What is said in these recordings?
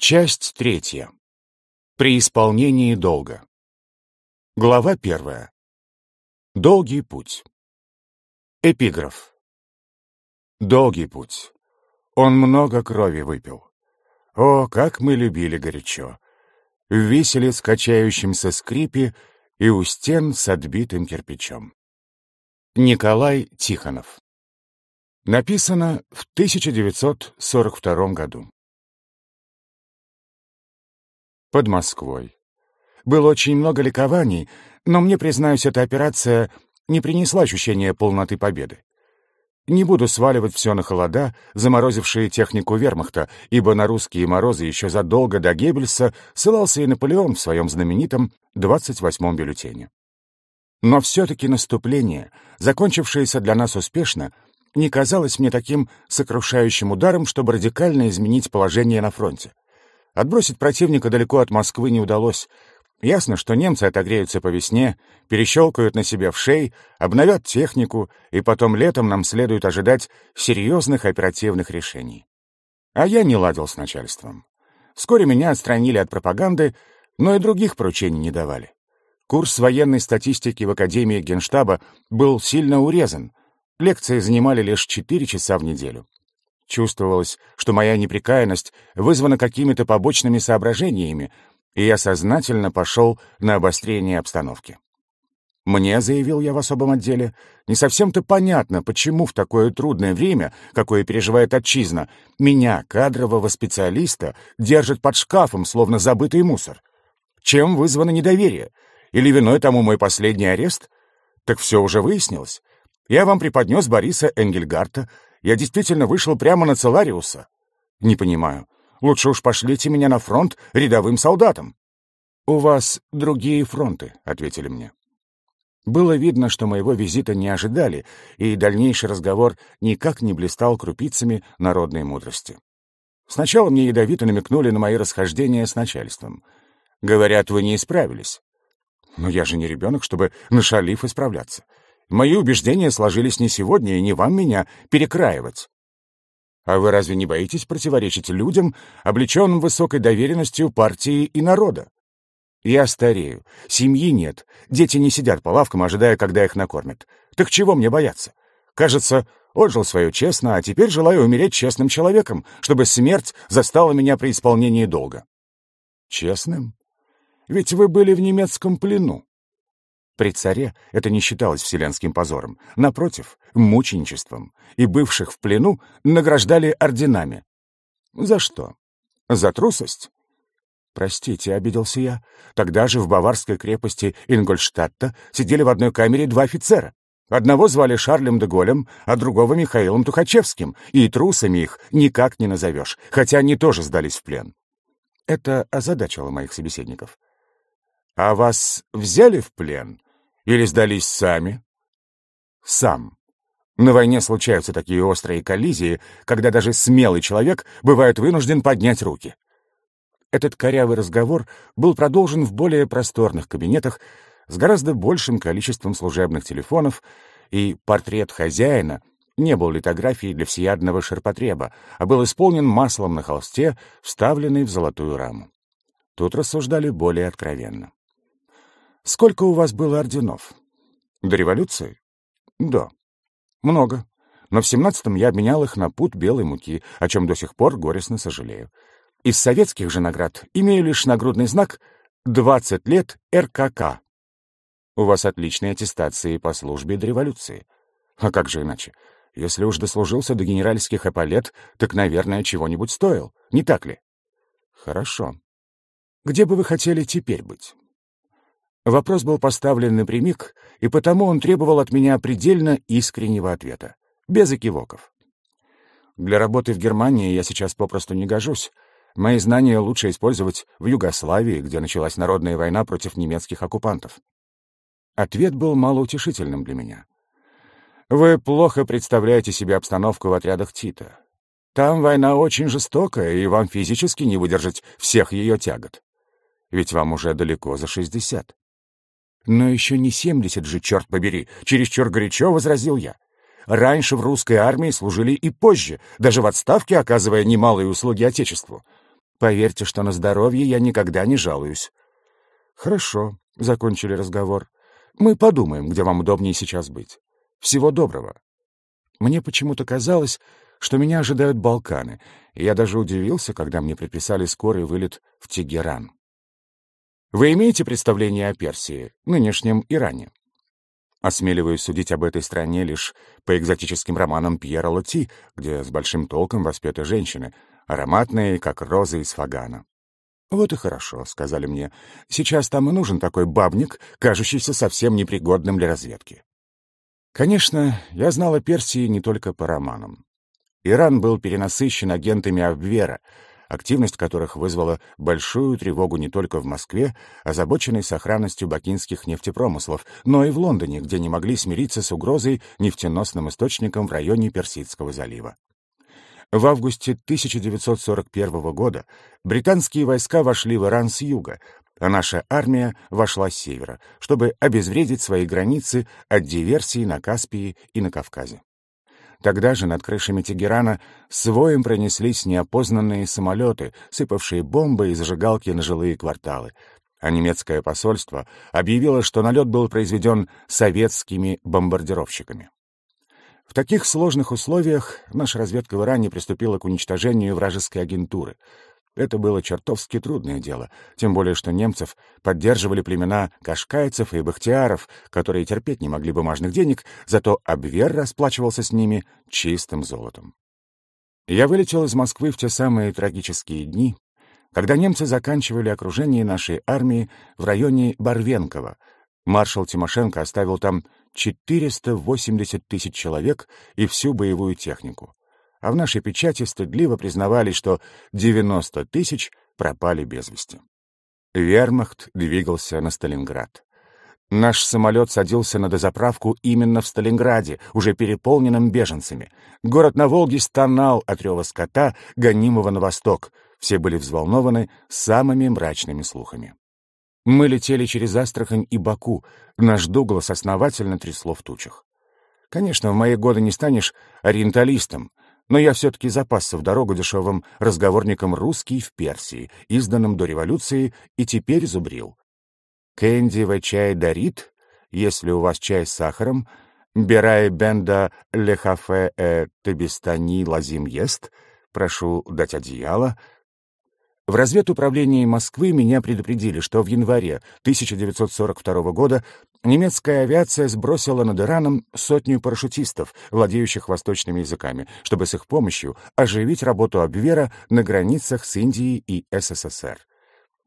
Часть третья. При исполнении долга. Глава первая. Долгий путь. Эпиграф. Долгий путь. Он много крови выпил. О, как мы любили горячо! В веселе скачающемся скрипе и у стен с отбитым кирпичом. Николай Тихонов. Написано в 1942 году под Москвой. Было очень много ликований, но мне, признаюсь, эта операция не принесла ощущения полноты победы. Не буду сваливать все на холода, заморозившие технику вермахта, ибо на русские морозы еще задолго до Геббельса ссылался и Наполеон в своем знаменитом 28-м бюллетене. Но все-таки наступление, закончившееся для нас успешно, не казалось мне таким сокрушающим ударом, чтобы радикально изменить положение на фронте. Отбросить противника далеко от Москвы не удалось. Ясно, что немцы отогреются по весне, перещелкают на себе в шеи, обновят технику, и потом летом нам следует ожидать серьезных оперативных решений. А я не ладил с начальством. Вскоре меня отстранили от пропаганды, но и других поручений не давали. Курс военной статистики в Академии Генштаба был сильно урезан. Лекции занимали лишь 4 часа в неделю. Чувствовалось, что моя неприкаянность вызвана какими-то побочными соображениями, и я сознательно пошел на обострение обстановки. Мне, заявил я в особом отделе, не совсем-то понятно, почему в такое трудное время, какое переживает отчизна, меня, кадрового специалиста, держат под шкафом, словно забытый мусор. Чем вызвано недоверие? Или виной тому мой последний арест? Так все уже выяснилось. Я вам преподнес Бориса Энгельгарта, я действительно вышел прямо на Целариуса. Не понимаю. Лучше уж пошлите меня на фронт рядовым солдатом. У вас другие фронты, ответили мне. Было видно, что моего визита не ожидали, и дальнейший разговор никак не блистал крупицами народной мудрости. Сначала мне ядовито намекнули на мои расхождения с начальством. Говорят, вы не исправились. Но я же не ребенок, чтобы на шалиф исправляться. Мои убеждения сложились не сегодня, и не вам меня перекраивать. А вы разве не боитесь противоречить людям, облеченным высокой доверенностью партии и народа? Я старею, семьи нет, дети не сидят по лавкам, ожидая, когда их накормят. Так чего мне бояться? Кажется, отжил свое честно, а теперь желаю умереть честным человеком, чтобы смерть застала меня при исполнении долга. Честным? Ведь вы были в немецком плену. При царе это не считалось вселенским позором, напротив, мученичеством, и бывших в плену награждали орденами. За что? За трусость? Простите, обиделся я. Тогда же в баварской крепости Ингольштадта сидели в одной камере два офицера. Одного звали Шарлем де Голем, а другого Михаилом Тухачевским, и трусами их никак не назовешь, хотя они тоже сдались в плен. Это озадачило моих собеседников. «А вас взяли в плен?» Или сдались сами? Сам. На войне случаются такие острые коллизии, когда даже смелый человек бывает вынужден поднять руки. Этот корявый разговор был продолжен в более просторных кабинетах с гораздо большим количеством служебных телефонов, и портрет хозяина не был литографией для всеядного ширпотреба, а был исполнен маслом на холсте, вставленный в золотую раму. Тут рассуждали более откровенно. Сколько у вас было орденов? До революции? Да. Много. Но в семнадцатом я обменял их на пуд белой муки, о чем до сих пор горестно сожалею. Из советских же наград имею лишь нагрудный знак 20 лет РКК. У вас отличные аттестации по службе до революции. А как же иначе? Если уж дослужился до генеральских эполет, так, наверное, чего-нибудь стоил, не так ли? Хорошо. Где бы вы хотели теперь быть? Вопрос был поставлен напрямик, и потому он требовал от меня предельно искреннего ответа, без экивоков. Для работы в Германии я сейчас попросту не гожусь. Мои знания лучше использовать в Югославии, где началась народная война против немецких оккупантов. Ответ был малоутешительным для меня. Вы плохо представляете себе обстановку в отрядах Тита. Там война очень жестокая, и вам физически не выдержать всех ее тягот. Ведь вам уже далеко за шестьдесят. «Но еще не семьдесят же, черт побери!» — чересчур горячо возразил я. «Раньше в русской армии служили и позже, даже в отставке оказывая немалые услуги Отечеству. Поверьте, что на здоровье я никогда не жалуюсь». «Хорошо», — закончили разговор. «Мы подумаем, где вам удобнее сейчас быть. Всего доброго». Мне почему-то казалось, что меня ожидают Балканы, и я даже удивился, когда мне приписали скорый вылет в Тегеран. Вы имеете представление о Персии, нынешнем Иране? Осмеливаюсь судить об этой стране лишь по экзотическим романам Пьера Лоти, где с большим толком воспеты женщины, ароматные, как розы из фагана. «Вот и хорошо», — сказали мне. «Сейчас там и нужен такой бабник, кажущийся совсем непригодным для разведки». Конечно, я знал о Персии не только по романам. Иран был перенасыщен агентами Абвера, активность которых вызвала большую тревогу не только в Москве, озабоченной сохранностью бакинских нефтепромыслов, но и в Лондоне, где не могли смириться с угрозой нефтеносным источником в районе Персидского залива. В августе 1941 года британские войска вошли в Иран с юга, а наша армия вошла с севера, чтобы обезвредить свои границы от диверсий на Каспии и на Кавказе. Тогда же над крышами Тегерана своим воем пронеслись неопознанные самолеты, сыпавшие бомбы и зажигалки на жилые кварталы. А немецкое посольство объявило, что налет был произведен советскими бомбардировщиками. В таких сложных условиях наша разведка в Иране приступила к уничтожению вражеской агентуры — это было чертовски трудное дело, тем более что немцев поддерживали племена кашкайцев и бахтиаров, которые терпеть не могли бумажных денег, зато Абвер расплачивался с ними чистым золотом. Я вылетел из Москвы в те самые трагические дни, когда немцы заканчивали окружение нашей армии в районе Барвенкова. Маршал Тимошенко оставил там 480 тысяч человек и всю боевую технику а в нашей печати стыдливо признавали, что 90 тысяч пропали без вести. Вермахт двигался на Сталинград. Наш самолет садился на дозаправку именно в Сталинграде, уже переполненном беженцами. Город на Волге стонал от рева скота, гонимого на восток. Все были взволнованы самыми мрачными слухами. Мы летели через Астрахань и Баку. Наш Дуглас основательно трясло в тучах. Конечно, в мои годы не станешь ориенталистом, но я все-таки запасся в дорогу дешевым разговорником «Русский в Персии», изданным до революции, и теперь зубрил. «Кэнди в чай дарит, если у вас чай с сахаром, бирай бенда ле хафе э Табистани лазим ест, прошу дать одеяло». В разведуправлении Москвы меня предупредили, что в январе 1942 года Немецкая авиация сбросила над Ираном сотню парашютистов, владеющих восточными языками, чтобы с их помощью оживить работу Абвера на границах с Индией и СССР.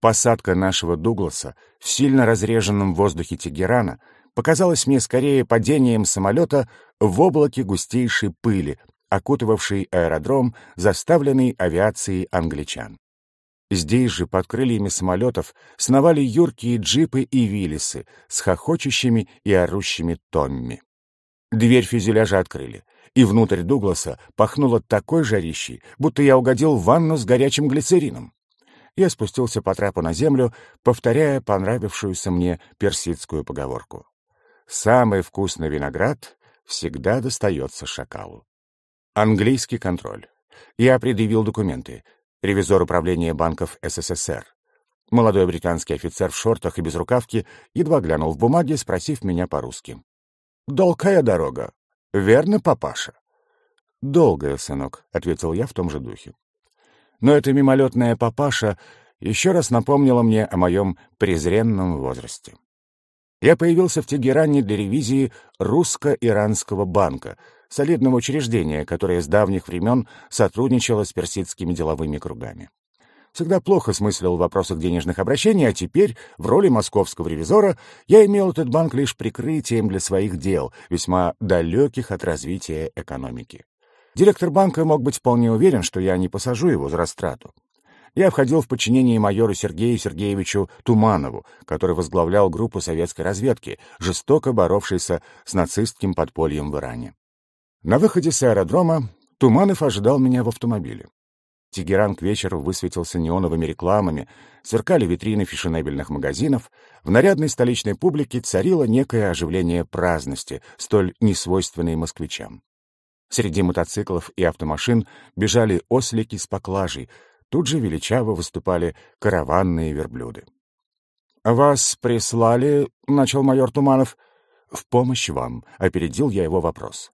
Посадка нашего Дугласа в сильно разреженном воздухе Тегерана показалась мне скорее падением самолета в облаке густейшей пыли, окутывавшей аэродром, заставленный авиацией англичан. Здесь же, под крыльями самолетов, сновали юркие джипы и виллисы с хохочущими и орущими Томми. Дверь фюзеляжа открыли, и внутрь Дугласа пахнуло такой жарищей, будто я угодил в ванну с горячим глицерином. Я спустился по трапу на землю, повторяя понравившуюся мне персидскую поговорку. «Самый вкусный виноград всегда достается шакалу». Английский контроль. Я предъявил документы, ревизор управления банков СССР. Молодой британский офицер в шортах и без рукавки едва глянул в бумаги, спросив меня по-русски. «Долгая дорога. Верно, папаша?» «Долгая, сынок», — ответил я в том же духе. Но эта мимолетная папаша еще раз напомнила мне о моем презренном возрасте. Я появился в Тегеране для ревизии русско-иранского банка — солидного учреждения, которое с давних времен сотрудничало с персидскими деловыми кругами. Всегда плохо смыслил в вопросах денежных обращений, а теперь, в роли московского ревизора, я имел этот банк лишь прикрытием для своих дел, весьма далеких от развития экономики. Директор банка мог быть вполне уверен, что я не посажу его за растрату. Я входил в подчинение майору Сергею Сергеевичу Туманову, который возглавлял группу советской разведки, жестоко боровшейся с нацистским подпольем в Иране. На выходе с аэродрома Туманов ожидал меня в автомобиле. Тегеран к вечеру высветился неоновыми рекламами, сверкали витрины фешенебельных магазинов, в нарядной столичной публике царило некое оживление праздности, столь несвойственной москвичам. Среди мотоциклов и автомашин бежали ослики с поклажей, тут же величаво выступали караванные верблюды. «Вас прислали», — начал майор Туманов. «В помощь вам», — опередил я его вопрос.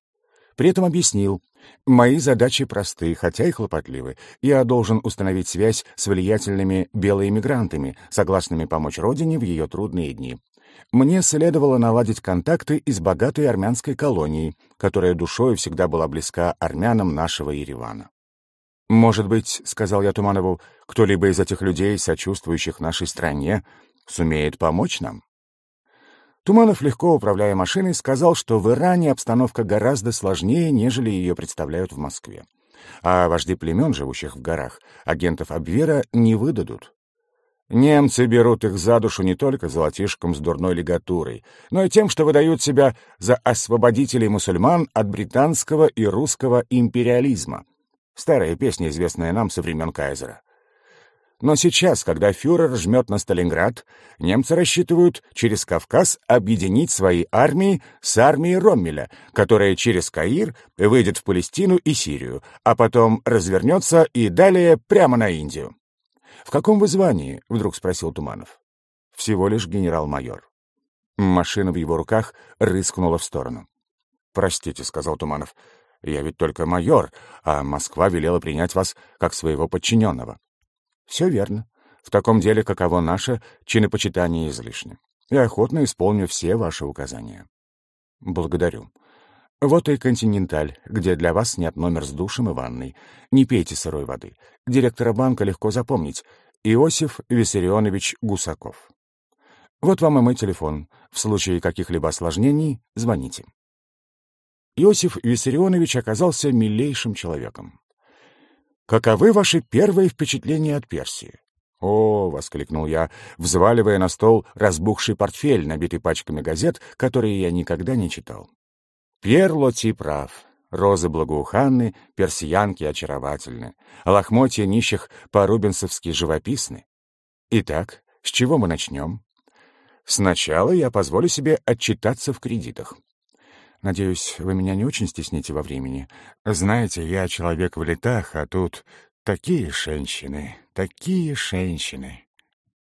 При этом объяснил, «Мои задачи просты, хотя и хлопотливы. Я должен установить связь с влиятельными белыми мигрантами, согласными помочь родине в ее трудные дни. Мне следовало наладить контакты из богатой армянской колонии, которая душой всегда была близка армянам нашего Еревана. «Может быть, — сказал я Туманову, — кто-либо из этих людей, сочувствующих нашей стране, сумеет помочь нам?» Туманов, легко управляя машиной, сказал, что в Иране обстановка гораздо сложнее, нежели ее представляют в Москве. А вожди племен, живущих в горах, агентов Абвера не выдадут. Немцы берут их за душу не только золотишком с дурной лигатурой, но и тем, что выдают себя за освободителей мусульман от британского и русского империализма. Старая песня, известная нам со времен Кайзера. Но сейчас, когда фюрер жмет на Сталинград, немцы рассчитывают через Кавказ объединить свои армии с армией Роммеля, которая через Каир выйдет в Палестину и Сирию, а потом развернется и далее прямо на Индию. «В каком вы звании?» — вдруг спросил Туманов. «Всего лишь генерал-майор». Машина в его руках рыскнула в сторону. «Простите», — сказал Туманов, — «я ведь только майор, а Москва велела принять вас как своего подчиненного». Все верно. В таком деле, каково наше, чинопочитание излишне. Я охотно исполню все ваши указания. Благодарю. Вот и «Континенталь», где для вас снят номер с душем и ванной. Не пейте сырой воды. Директора банка легко запомнить. Иосиф Виссарионович Гусаков. Вот вам и мой телефон. В случае каких-либо осложнений звоните. Иосиф Виссарионович оказался милейшим человеком. Каковы ваши первые впечатления от Персии? «О!» — воскликнул я, взваливая на стол разбухший портфель, набитый пачками газет, которые я никогда не читал. Пьер Лоти прав. Розы благоуханны, персиянки очаровательны, лохмотья нищих по-рубинсовски живописны. Итак, с чего мы начнем?» «Сначала я позволю себе отчитаться в кредитах. Надеюсь, вы меня не очень стесните во времени. Знаете, я человек в летах, а тут такие женщины, такие женщины.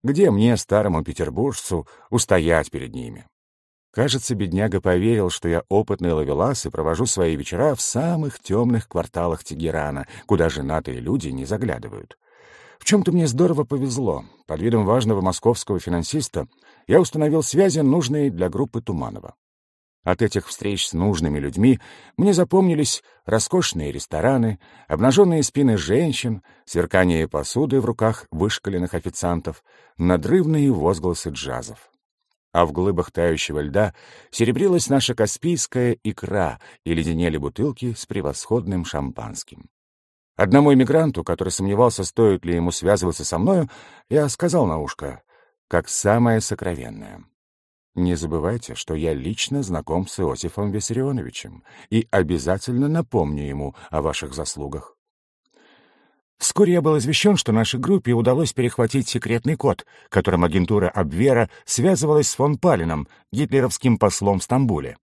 Где мне, старому петербуржцу, устоять перед ними? Кажется, бедняга поверил, что я опытный ловелас и провожу свои вечера в самых темных кварталах Тегерана, куда женатые люди не заглядывают. В чем-то мне здорово повезло. Под видом важного московского финансиста я установил связи, нужные для группы Туманова. От этих встреч с нужными людьми мне запомнились роскошные рестораны, обнаженные спины женщин, сверкание посуды в руках вышкаленных официантов, надрывные возгласы джазов. А в глыбах тающего льда серебрилась наша каспийская икра и леденели бутылки с превосходным шампанским. Одному эмигранту, который сомневался, стоит ли ему связываться со мною, я сказал на ушко, как самое сокровенное — не забывайте, что я лично знаком с Иосифом Виссарионовичем и обязательно напомню ему о ваших заслугах. Вскоре я был извещен, что нашей группе удалось перехватить секретный код, которым агентура Абвера связывалась с фон Палином, гитлеровским послом в Стамбуле.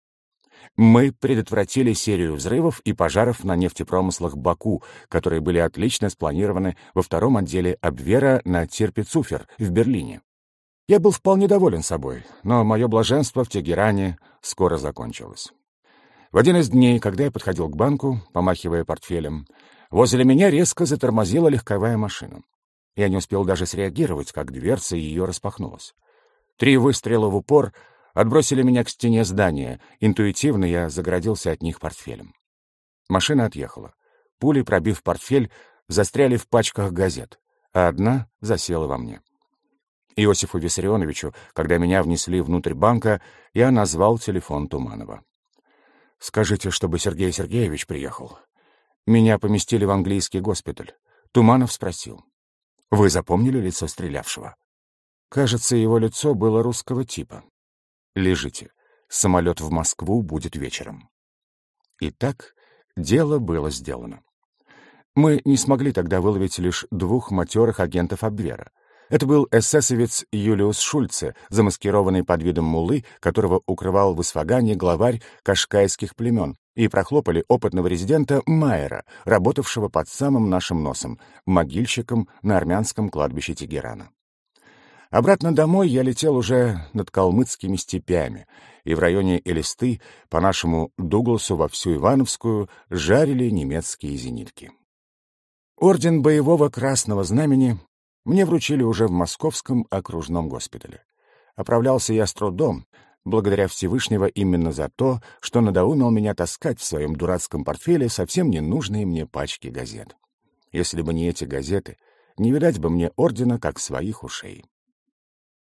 Мы предотвратили серию взрывов и пожаров на нефтепромыслах Баку, которые были отлично спланированы во втором отделе Абвера на Тирпицуфер в Берлине. Я был вполне доволен собой, но мое блаженство в Тегеране скоро закончилось. В один из дней, когда я подходил к банку, помахивая портфелем, возле меня резко затормозила легковая машина. Я не успел даже среагировать, как дверца ее распахнулась. Три выстрела в упор отбросили меня к стене здания. Интуитивно я загородился от них портфелем. Машина отъехала. Пули, пробив портфель, застряли в пачках газет, а одна засела во мне. Иосифу Виссарионовичу, когда меня внесли внутрь банка, я назвал телефон Туманова. «Скажите, чтобы Сергей Сергеевич приехал». Меня поместили в английский госпиталь. Туманов спросил. «Вы запомнили лицо стрелявшего?» Кажется, его лицо было русского типа. «Лежите. Самолет в Москву будет вечером». Итак, дело было сделано. Мы не смогли тогда выловить лишь двух матерых агентов Абвера. Это был эсэсовец Юлиус Шульце, замаскированный под видом мулы, которого укрывал в Исфагане главарь кашкайских племен, и прохлопали опытного резидента Майера, работавшего под самым нашим носом, могильщиком на армянском кладбище Тегерана. Обратно домой я летел уже над калмыцкими степями, и в районе Элисты по нашему Дугласу во всю Ивановскую жарили немецкие зенитки. Орден Боевого Красного Знамени мне вручили уже в Московском окружном госпитале. Оправлялся я с трудом, благодаря Всевышнего именно за то, что надоумил меня таскать в своем дурацком портфеле совсем ненужные мне пачки газет. Если бы не эти газеты, не видать бы мне ордена, как своих ушей.